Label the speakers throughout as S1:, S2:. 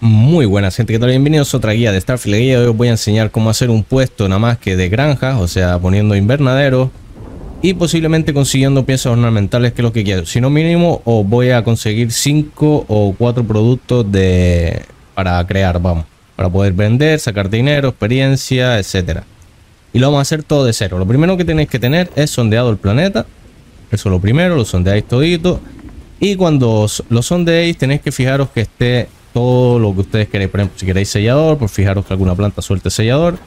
S1: Muy buenas gente, que tal? Bienvenidos a otra guía de Starfield. guía hoy os voy a enseñar cómo hacer un puesto nada más que de granjas, o sea, poniendo invernaderos y posiblemente consiguiendo piezas ornamentales que es lo que quiero. Si no mínimo, os voy a conseguir 5 o 4 productos de para crear, vamos, para poder vender, sacar dinero, experiencia, etcétera. Y lo vamos a hacer todo de cero. Lo primero que tenéis que tener es sondeado el planeta. Eso es lo primero, lo sondeáis todito. Y cuando lo sondeéis tenéis que fijaros que esté lo que ustedes queréis. Por ejemplo, si queréis sellador, por pues fijaros que alguna planta suelte sellador.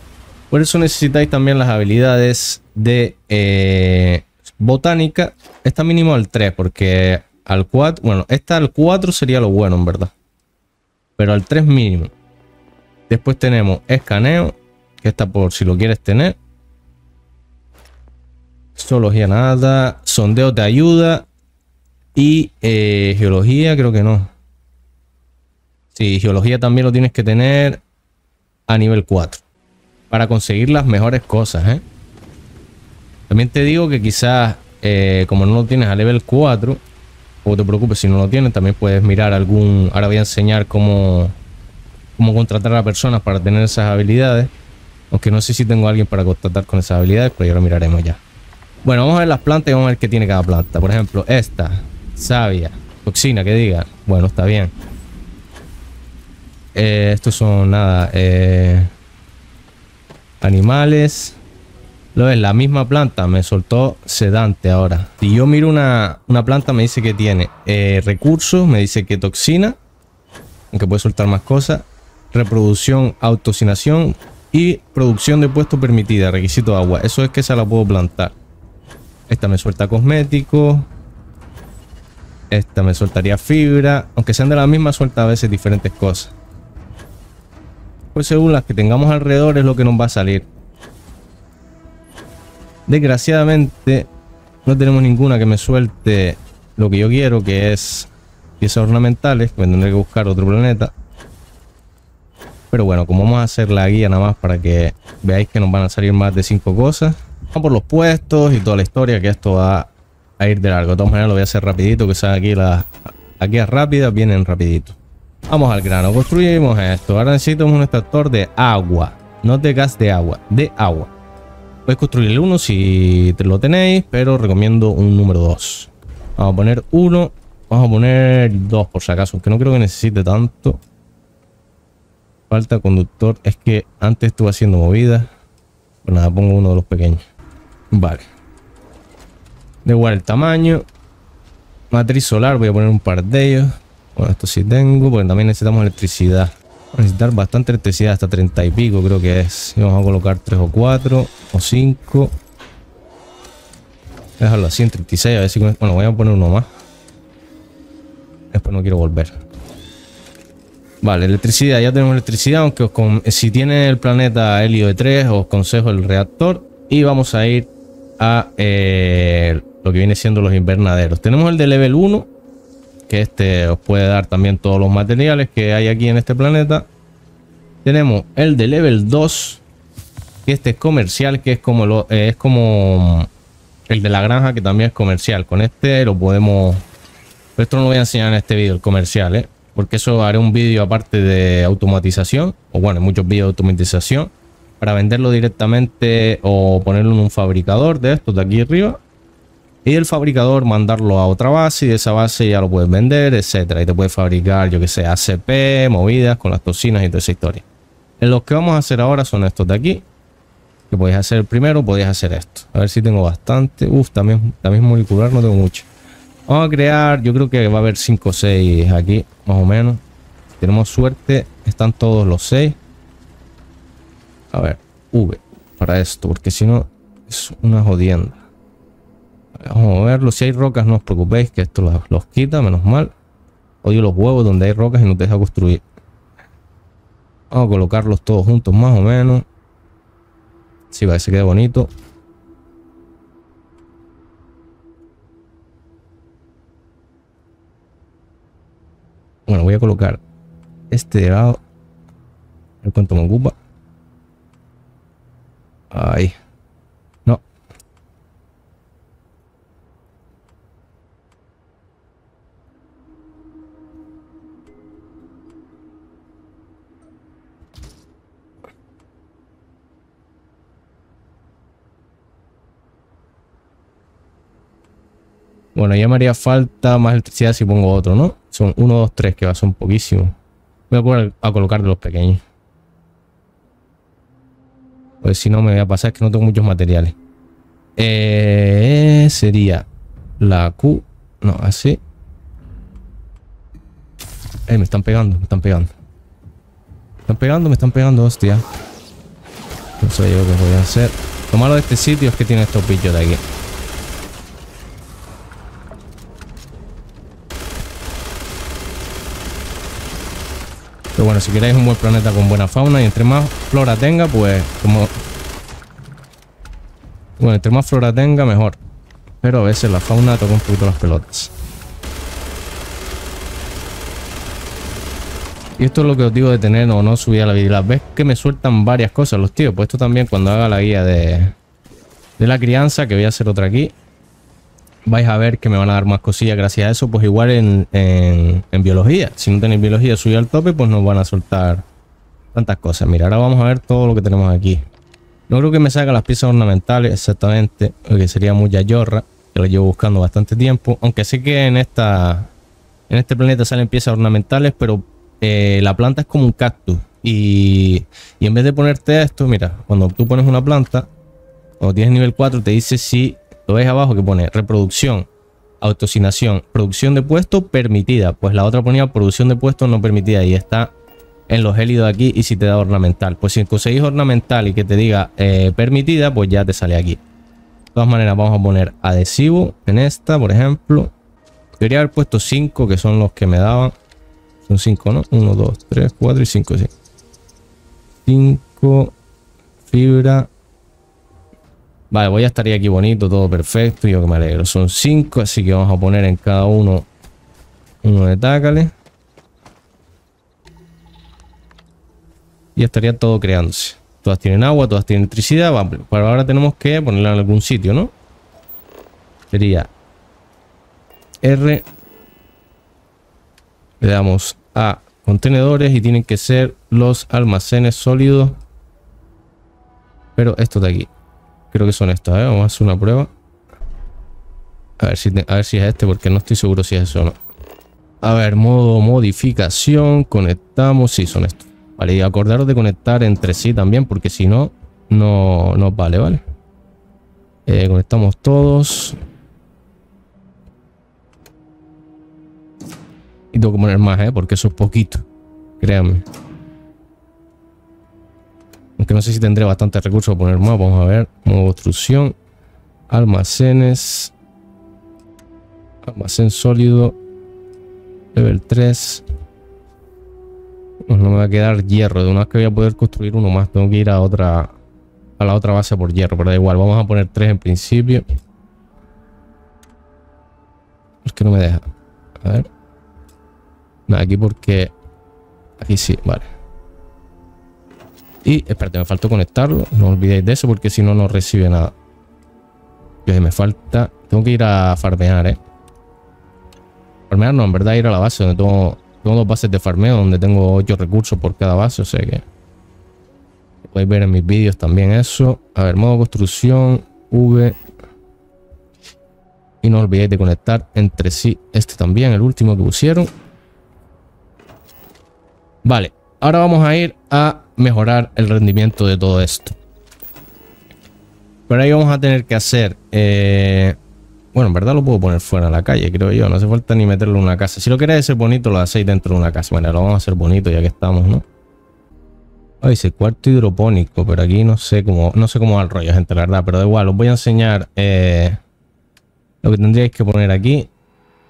S1: Por eso necesitáis también las habilidades de eh, botánica. está mínimo al 3, porque al 4, bueno, está al 4 sería lo bueno, en verdad. Pero al 3 mínimo. Después tenemos escaneo, que está por si lo quieres tener. Zoología nada, sondeo de ayuda. Y eh, geología creo que no. Sí, geología también lo tienes que tener a nivel 4. Para conseguir las mejores cosas, ¿eh? También te digo que quizás, eh, como no lo tienes a nivel 4, o te preocupes si no lo tienes, también puedes mirar algún... Ahora voy a enseñar cómo, cómo contratar a personas para tener esas habilidades. Aunque no sé si tengo a alguien para contratar con esas habilidades, pero ya lo miraremos ya. Bueno, vamos a ver las plantas y vamos a ver qué tiene cada planta. Por ejemplo, esta, savia, toxina, que diga. Bueno, está bien. Eh, estos son nada. Eh, animales. Lo es, la misma planta me soltó sedante ahora. Si yo miro una, planta, me dice que tiene eh, recursos, me dice que toxina, aunque puede soltar más cosas, reproducción, autoxinación y producción de puesto permitida, requisito de agua. Eso es que esa la puedo plantar. Esta me suelta cosmético Esta me soltaría fibra. Aunque sean de la misma, suelta a veces diferentes cosas pues según las que tengamos alrededor es lo que nos va a salir. Desgraciadamente no tenemos ninguna que me suelte lo que yo quiero, que es piezas ornamentales, que pues tendré que buscar otro planeta. Pero bueno, como vamos a hacer la guía nada más para que veáis que nos van a salir más de 5 cosas. Vamos por los puestos y toda la historia, que esto va a ir de largo. De todas maneras lo voy a hacer rapidito, que sea aquí las... Aquí es rápida, vienen rapidito. Vamos al grano, construimos esto. Ahora necesitamos un extractor de agua, no de gas de agua, de agua. Puedes construir uno si te lo tenéis, pero recomiendo un número 2. Vamos a poner uno, vamos a poner dos por si acaso, que no creo que necesite tanto. Falta conductor, es que antes estuve haciendo movidas. Pues nada, pongo uno de los pequeños. Vale. De igual el tamaño. Matriz solar, voy a poner un par de ellos. Bueno, esto sí tengo, porque también necesitamos electricidad. necesitar bastante electricidad, hasta 30 y pico creo que es. vamos a colocar tres o cuatro o 5. Déjalo así en 36, a ver si... Bueno, voy a poner uno más. Después no quiero volver. Vale, electricidad. Ya tenemos electricidad, aunque si tiene el planeta helio de 3 os consejo el reactor. Y vamos a ir a eh, lo que viene siendo los invernaderos. Tenemos el de level 1, que este os puede dar también todos los materiales que hay aquí en este planeta. Tenemos el de level 2, que este es comercial, que es como, lo, eh, es como mm, el de la granja, que también es comercial. Con este lo podemos... esto no lo voy a enseñar en este vídeo, el comercial, ¿eh? porque eso haré un vídeo aparte de automatización, o bueno, muchos vídeos de automatización, para venderlo directamente o ponerlo en un fabricador de estos de aquí arriba y el fabricador mandarlo a otra base y de esa base ya lo puedes vender, etcétera. Y te puedes fabricar, yo que sé, ACP, movidas con las tocinas y toda esa historia. En los que vamos a hacer ahora son estos de aquí. Que podéis hacer primero, podéis hacer esto. A ver si tengo bastante. Uf, también, también molecular no tengo mucho. Vamos a crear, yo creo que va a haber 5 o 6 aquí, más o menos. Si tenemos suerte, están todos los 6. A ver, V para esto, porque si no es una jodienda. Vamos a moverlo. Si hay rocas, no os preocupéis que esto los, quita, menos mal. Odio los huevos donde hay rocas y no te deja construir. Vamos a colocarlos todos juntos, más o menos. Si sí, parece que queda bonito. Bueno, voy a colocar este de lado. A ver cuánto me ocupa. Ahí. Bueno, ya me haría falta más electricidad si pongo otro, ¿no? Son 1, 2, 3, que va, son poquísimos. Voy a, poner a colocar de los pequeños. Pues si no me voy a pasar, es que no tengo muchos materiales. Eh, sería la Q. No, así. Eh, me están pegando, me están pegando. Me están pegando, me están pegando, hostia. No sé yo qué voy a hacer. Lo malo de este sitio es que tiene estos bichos de aquí. bueno, si queréis un buen planeta con buena fauna y entre más flora tenga, pues como... Bueno, entre más flora tenga, mejor. Pero a veces la fauna toca un poquito las pelotas. Y esto es lo que os digo de tener o no subir a la vida, Ves que me sueltan varias cosas los tíos. Pues esto también cuando haga la guía de, de la crianza, que voy a hacer otra aquí vais a ver que me van a dar más cosillas gracias a eso. Pues igual en, biología. Si no tenéis biología suya al tope, pues nos van a soltar tantas cosas. Mira, ahora vamos a ver todo lo que tenemos aquí. No creo que me salga las piezas ornamentales exactamente, que sería mucha yorra, que lo llevo buscando bastante tiempo. Aunque sé que en esta en este planeta salen piezas ornamentales, pero eh, la planta es como un cactus. Y, y en vez de ponerte esto, mira, cuando tú pones una planta, o tienes nivel 4, te dice si lo ves abajo que pone reproducción, autocinación, producción de puesto permitida. Pues la otra ponía producción de puesto no permitida y está en los hélidos aquí y si te da ornamental. Pues si conseguís ornamental y que te diga eh, permitida, pues ya te sale aquí. De todas maneras, vamos a poner adhesivo en esta, por ejemplo. Debería haber puesto 5, que son los que me daban. Son 5, ¿no? 1, 2, 3, 4 y 5, sí. 5, fibra, Vale, voy pues a estaría aquí bonito, todo perfecto. Yo que me alegro. Son cinco así que vamos a poner en cada uno uno de tácale. Y estaría todo creándose. Todas tienen agua, todas tienen electricidad. Vamos, para ahora tenemos que ponerla en algún sitio, ¿no? Sería R. Le damos a contenedores y tienen que ser los almacenes sólidos. Pero esto de aquí. Creo que son estas, ¿eh? Vamos a hacer una prueba. A ver, si a ver si es este, porque no estoy seguro si es eso o no. A ver, modo modificación, conectamos, sí, son estos. Vale, y acordaros de conectar entre sí también, porque si no, no, no vale, ¿vale? Eh, conectamos todos. Y tengo que poner más, ¿eh? Porque eso es poquito, créanme. Aunque no sé si tendré bastante recursos para poner más. Vamos a ver. Modo construcción. Almacenes. Almacén sólido. Level 3. no me va a quedar hierro. De una vez que voy a poder construir uno más. Tengo que ir a otra. A la otra base por hierro. Pero da igual. Vamos a poner tres en principio. Es que no me deja. A ver. Nada, aquí porque. Aquí sí, vale. Y espérate, me faltó conectarlo. No olvidéis de eso porque si no, no recibe nada. Que me falta. Tengo que ir a farmear, eh. Farmear no, en verdad ir a la base donde tengo. Tengo dos bases de farmeo donde tengo ocho recursos por cada base, o sea que. Podéis ver en mis vídeos también eso. A ver, modo construcción, V. Y no olvidéis de conectar entre sí este también, el último que pusieron. Vale, ahora vamos a ir a mejorar el rendimiento de todo esto. Pero ahí vamos a tener que hacer... Eh, bueno, en verdad lo puedo poner fuera de la calle, creo yo. No hace falta ni meterlo en una casa. Si lo queréis hacer bonito, lo hacéis dentro de una casa. Bueno, lo vamos a hacer bonito ya que estamos, ¿no? Ay, dice cuarto hidropónico, pero aquí no sé cómo, no sé cómo va el rollo, gente, la verdad. Pero da igual, os voy a enseñar eh, lo que tendríais que poner aquí.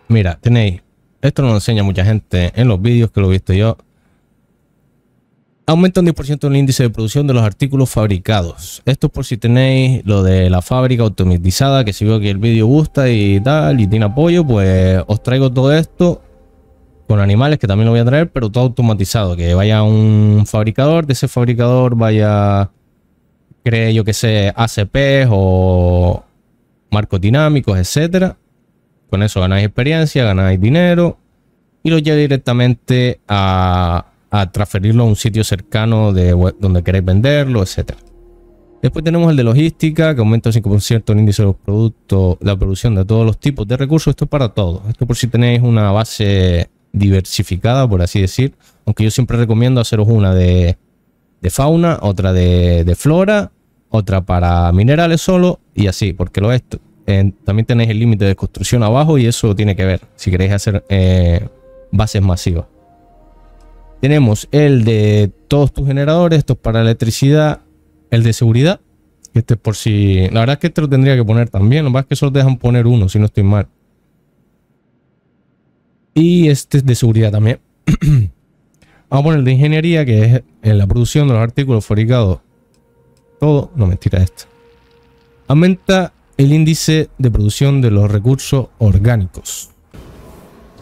S1: Mira, tenéis... Esto no lo enseña mucha gente en los vídeos que lo he visto yo. Aumenta un 10% el índice de producción de los artículos fabricados. Esto es por si tenéis lo de la fábrica automatizada, que si veo que el vídeo gusta y tal, y tiene apoyo, pues os traigo todo esto con animales, que también lo voy a traer, pero todo automatizado, que vaya un fabricador, de ese fabricador vaya, creo yo que sé, ACP o marcos dinámicos, etcétera. Con eso ganáis experiencia, ganáis dinero y lo lleva directamente a, a transferirlo a un sitio cercano de donde queréis venderlo, etc. Después tenemos el de logística, que aumenta 5% el índice de los productos, la producción de todos los tipos de recursos. Esto es para todo. Esto por si tenéis una base diversificada, por así decir. Aunque yo siempre recomiendo haceros una de, fauna, otra de, flora, otra para minerales solo y así, porque lo es. también tenéis el límite de construcción abajo y eso tiene que ver si queréis hacer eh, bases masivas. Tenemos el de todos tus generadores, Esto es para electricidad, el de seguridad. Este es por si. La verdad es que este lo tendría que poner también. Lo más que solo dejan poner uno, si no estoy mal. Y este es de seguridad también. Vamos a poner el de ingeniería, que es en la producción de los artículos fabricados. Todo. No, mentira, esto. Aumenta el índice de producción de los recursos orgánicos.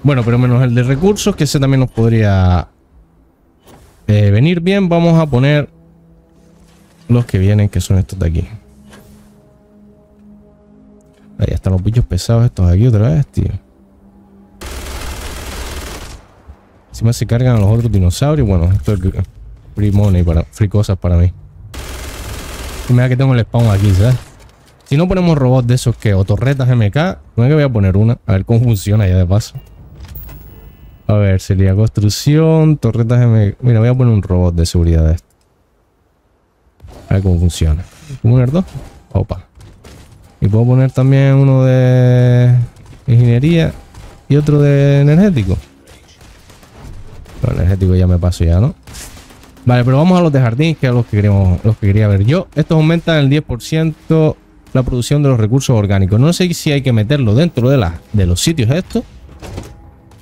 S1: Bueno, pero menos el de recursos, que ese también nos podría eh, venir bien, vamos a poner los que vienen, que son estos de aquí. Ahí están los bichos pesados estos aquí otra vez, tío. Encima se cargan a los otros dinosaurios. Bueno, esto es free money, para, free cosas para mí. Y mira que tengo el spawn aquí, ¿sabes? Si no ponemos robots de esos que, o torretas MK, no es que voy a poner una, a ver cómo funciona ya de paso. A ver, sería construcción, torretas de... Mira, voy a poner un robot de seguridad de esto. A ver cómo funciona. ¿Puedo dos? Opa. Y puedo poner también uno de ingeniería y otro de energético. Pero energético ya me paso ya, ¿no? Vale, pero vamos a los de jardín, que es los que queremos, los que quería ver yo. Estos aumentan el 10% la producción de los recursos orgánicos. No sé si hay que meterlo dentro de, la, de los sitios estos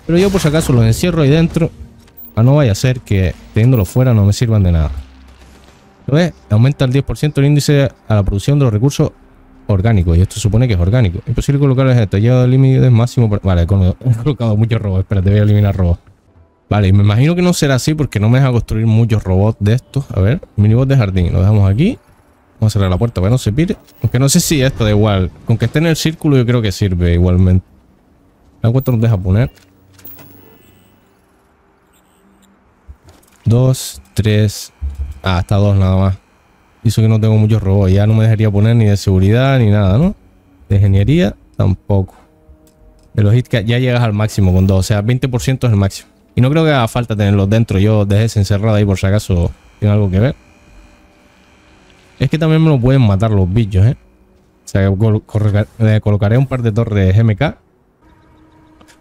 S1: pero yo por si acaso los encierro ahí dentro. A no vaya a ser que teniéndolo fuera no me sirvan de nada. ¿Lo Aumenta el 10% el índice a la producción de los recursos orgánicos. Y esto supone que es orgánico. Imposible colocar el detallado de límites máximo. Vale, he colocado muchos robots. Espérate, voy a eliminar robots. Vale, y me imagino que no será así porque no me deja construir muchos robots de estos. A ver, mini minibot de jardín. Lo dejamos aquí. Vamos a cerrar la puerta para que no se pire. Aunque no sé si esto da igual. Con que esté en el círculo yo creo que sirve igualmente. La cuesta nos deja poner. Dos, tres. hasta ah, dos nada más. eso que no tengo muchos robots. Ya no me dejaría poner ni de seguridad ni nada, ¿no? De ingeniería tampoco. De logística ya llegas al máximo con dos. O sea, 20% es el máximo. Y no creo que haga falta tenerlos dentro. Yo dejé ese encerrado ahí por si acaso tiene algo que ver. Es que también me lo pueden matar los bichos, ¿eh? O sea, colocaré un par de torres de GMK.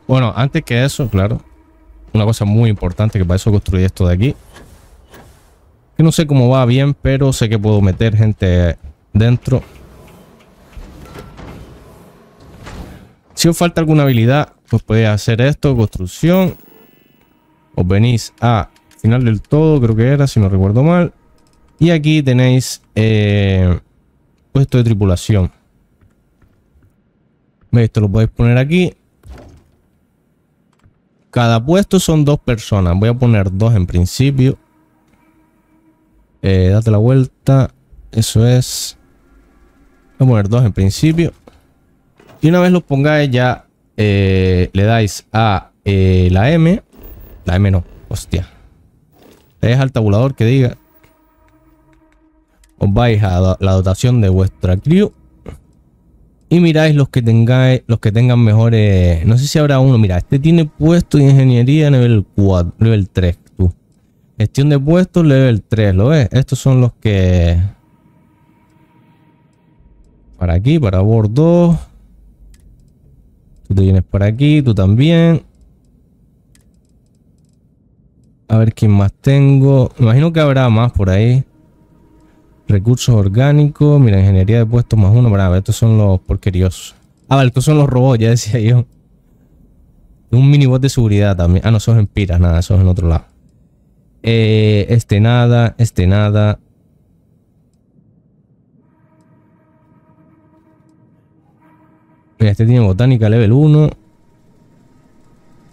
S1: Bueno, antes que eso, claro una cosa muy importante que para eso construí esto de aquí. Que no sé cómo va bien, pero sé que puedo meter gente dentro. Si os falta alguna habilidad, pues podéis hacer esto, construcción. Os venís a final del todo, creo que era, si no recuerdo mal. Y aquí tenéis eh, puesto de tripulación. Esto lo podéis poner aquí. Cada puesto son dos personas. Voy a poner dos en principio. Eh, date la vuelta. Eso es. Voy a poner dos en principio. Y una vez los pongáis ya eh, le dais a eh, la M. La M no. Hostia. Le dais al tabulador que diga. Os vais a la dotación de vuestra crew y miráis los que tengáis, los que tengan mejores. No sé si habrá uno. Mira, este tiene puesto de ingeniería nivel 4, nivel 3, tú. Gestión de puestos, level 3, ¿lo ves? Estos son los que. Para aquí, para bordo. Tú te vienes por aquí, tú también. A ver quién más tengo. Me imagino que habrá más por ahí. Recursos orgánicos, mira, ingeniería de puestos más uno. ver estos son los porqueriosos. Ah, ver estos son los robots, ya decía yo. Un minibot de seguridad también. Ah, no, son en piras, nada, esos en otro lado. Eh, este nada, este nada. Mira, este tiene botánica level 1.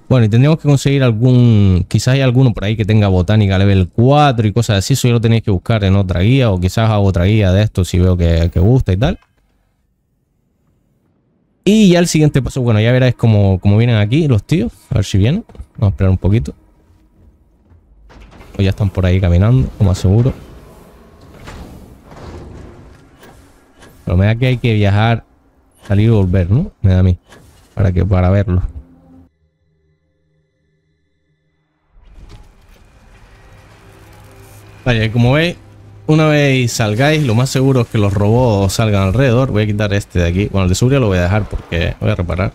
S1: Bueno, y tendríamos que conseguir algún, quizás hay alguno por ahí que tenga botánica level 4 y cosas así, eso ya lo tenéis que buscar en otra guía o quizás hago otra guía de esto si veo que, gusta y tal. Y ya el siguiente paso, bueno, ya veréis cómo, vienen aquí los tíos, a ver si vienen. Vamos a esperar un poquito. O ya están por ahí caminando, como más seguro. Pero me da que hay que viajar, salir y volver, ¿no? Me da a mí. Para que para verlo. Vale, como veis, una vez salgáis, lo más seguro es que los robots salgan alrededor. Voy a quitar este de aquí. Bueno, el de seguridad lo voy a dejar porque voy a reparar.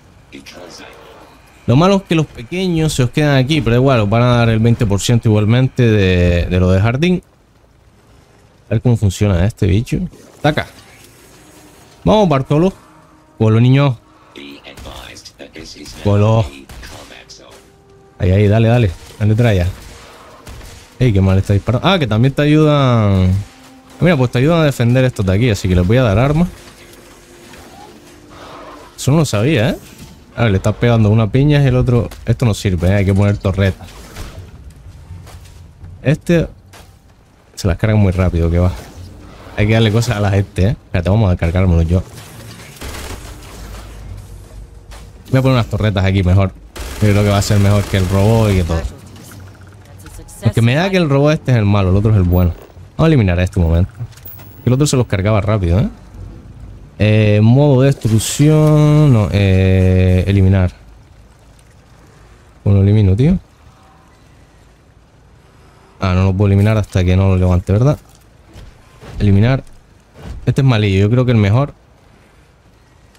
S1: Lo malo es que los pequeños se os quedan aquí, pero igual os van a dar el 20% igualmente de, lo de jardín. A ver cómo funciona este bicho. Está acá. Vamos, Bartolo. Colo, niño. Colo. Ahí, ahí, dale, dale. Dale, traya. Ey, qué mal está disparando. Ah, que también te ayudan... Mira, pues te ayudan a defender estos de aquí, así que les voy a dar armas. Eso no lo sabía, ¿eh? A ah, ver, le estás pegando una piña y el otro... Esto no sirve, ¿eh? hay que poner torretas. Este... Se las carga muy rápido, que va. Hay que darle cosas a la gente, ¿eh? Espérate, vamos a cargármelo yo. Voy a poner unas torretas aquí mejor. creo que va a ser mejor que el robot y que todo que me da que el robot este es el malo, el otro es el bueno. Vamos a eliminar a este momento. El otro se los cargaba rápido, ¿eh? eh modo de destrucción... No, eh, eliminar. Bueno, elimino, tío. Ah, no lo puedo eliminar hasta que no lo levante, ¿verdad? Eliminar. Este es malillo, yo creo que el mejor.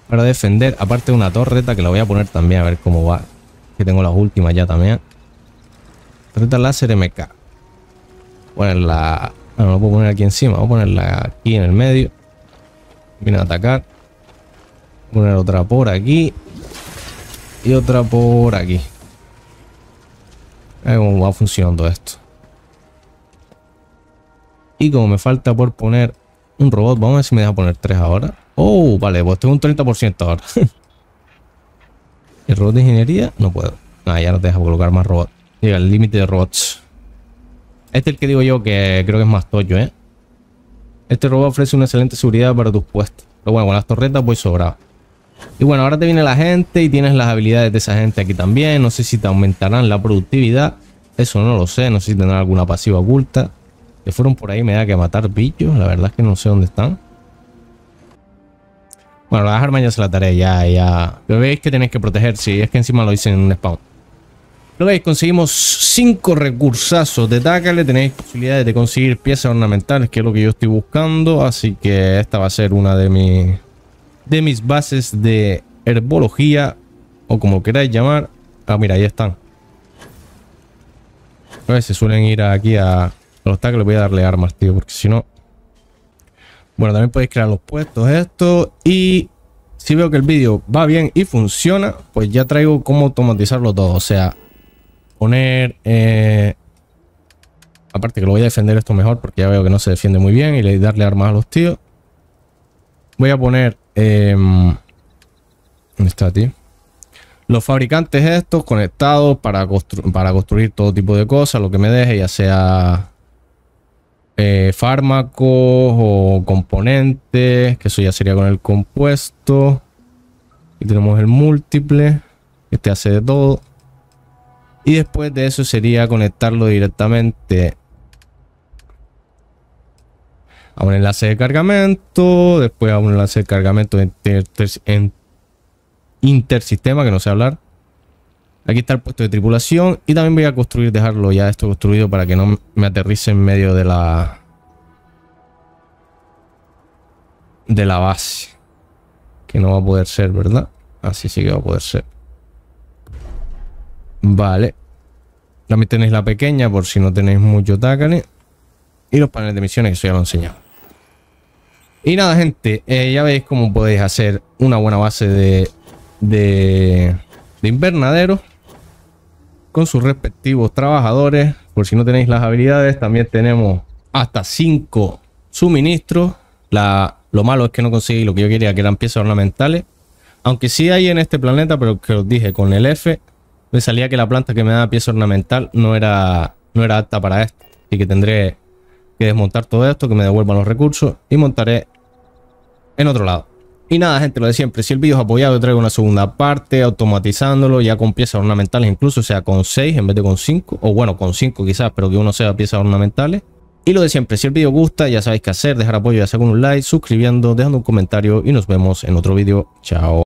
S1: Para defender, aparte de una torreta que la voy a poner también, a ver cómo va. Que tengo las últimas ya también. Reta láser MK. Ponerla. Bueno, lo puedo poner aquí encima. Voy a ponerla aquí en el medio. Viene a atacar. Voy poner otra por aquí. Y otra por aquí. A ver cómo va funcionando esto. Y como me falta por poner un robot, vamos a ver si me deja poner tres ahora. Oh, vale, pues tengo un 30% ahora. el robot de ingeniería no puedo. Nada ah, ya no te deja colocar más robots. Llega el límite de robots. Este es el que digo yo que creo que es más toyo, ¿eh? Este robot ofrece una excelente seguridad para tus puestos. Pero bueno, con las torretas Pues sobrado. Y bueno, ahora te viene la gente y tienes las habilidades de esa gente aquí también. No sé si te aumentarán la productividad. Eso no lo sé. No sé si tendrán alguna pasiva oculta. Que fueron por ahí me da que matar bichos. La verdad es que no sé dónde están. Bueno, las armas ya se la tarea Ya, ya. Pero veis que tenéis que proteger. Si es que encima lo hice en un spawn. Luego conseguimos 5 recursazos de Le Tenéis posibilidades de conseguir piezas ornamentales, que es lo que yo estoy buscando. Así que esta va a ser una de, de mis bases de herbología, o como queráis llamar. Ah, mira, ahí están. A se suelen ir aquí a los Le Voy a darle armas, tío, porque si no... Bueno, también podéis crear los puestos, esto. Y si veo que el vídeo va bien y funciona, pues ya traigo cómo automatizarlo todo. O sea, poner... Eh, aparte que lo voy a defender esto mejor porque ya veo que no se defiende muy bien y le darle armas a los tíos. Voy a poner... Em, ¿Dónde está, tío? Los fabricantes estos conectados para, para construir todo tipo de cosas, lo que me deje, ya sea eh, fármacos o componentes, que eso ya sería con el compuesto. Y tenemos el múltiple, este hace de todo. Y después de eso sería conectarlo directamente a un enlace de cargamento, después a un enlace de cargamento en intersistema, que no sé hablar. Aquí está el puesto de tripulación y también voy a construir, dejarlo ya esto construido para que no me aterrice en medio de la... de la base. Que no va a poder ser, ¿verdad? Así sí que va a poder ser. Vale. También tenéis la pequeña por si no tenéis mucho tácanes Y los paneles de misiones, que eso ya lo enseñado. Y nada, gente. Eh, ya veis cómo podéis hacer una buena base de, de, invernadero. Con sus respectivos trabajadores. Por si no tenéis las habilidades, también tenemos hasta 5 suministros. La, lo malo es que no conseguí lo que yo quería, que eran piezas ornamentales. Aunque sí hay en este planeta, pero que os dije, con el F me salía que la planta que me da pieza ornamental no era, no era apta para esto. Así que tendré que desmontar todo esto, que me devuelvan los recursos y montaré en otro lado. Y nada, gente, lo de siempre. Si el vídeo es apoyado, traigo una segunda parte automatizándolo, ya con piezas ornamentales incluso, sea, con 6 en vez de con 5, o bueno, con 5 quizás, pero que uno sea piezas ornamentales. Y lo de siempre, si el vídeo gusta, ya sabéis qué hacer, dejar apoyo, ya sea con un like, suscribiendo, dejando un comentario y nos vemos en otro vídeo. Chao.